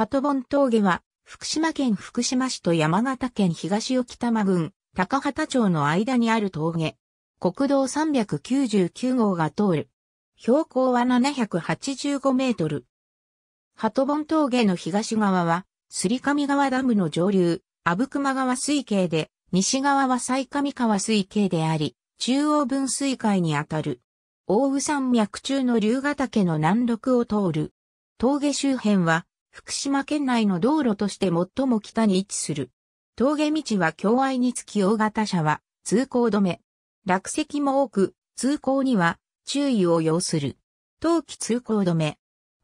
鳩本峠は、福島県福島市と山形県東沖多摩郡、高畑町の間にある峠。国道399号が通る。標高は785メートル。鳩本峠の東側は、すり上川ダムの上流、阿武隈川水系で、西側は西上川水系であり、中央分水海にあたる。大宇山脈中の龍ヶ岳の南麓を通る。峠周辺は、福島県内の道路として最も北に位置する。峠道は境愛につき大型車は通行止め。落石も多く、通行には注意を要する。冬季通行止め。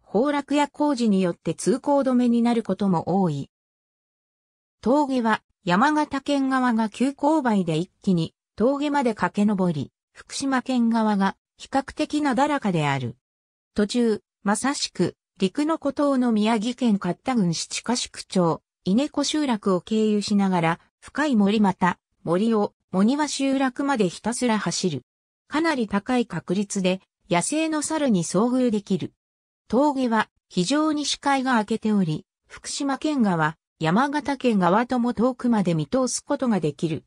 崩落や工事によって通行止めになることも多い。峠は山形県側が急勾配で一気に峠まで駆け上り、福島県側が比較的なだらかである。途中、まさしく陸の孤島の宮城県勝田郡七ヶ宿町、稲子集落を経由しながら、深い森また、森を、森庭集落までひたすら走る。かなり高い確率で、野生の猿に遭遇できる。峠は、非常に視界が明けており、福島県側、山形県側とも遠くまで見通すことができる。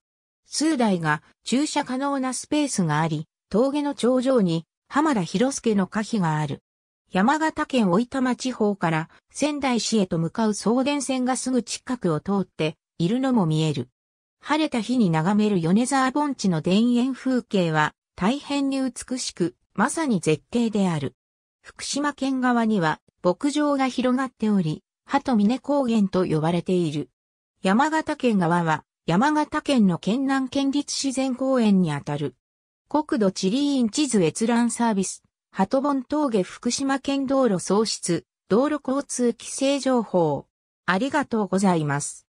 数台が駐車可能なスペースがあり、峠の頂上に浜田博介の可否がある。山形県大玉地方から仙台市へと向かう送電線がすぐ近くを通っているのも見える。晴れた日に眺める米沢盆地の田園風景は大変に美しく、まさに絶景である。福島県側には牧場が広がっており、鳩峰高原と呼ばれている。山形県側は山形県の県南県立自然公園にあたる。国土地理院地図閲覧サービス鳩本峠福島県道路創出、道路交通規制情報。ありがとうございます。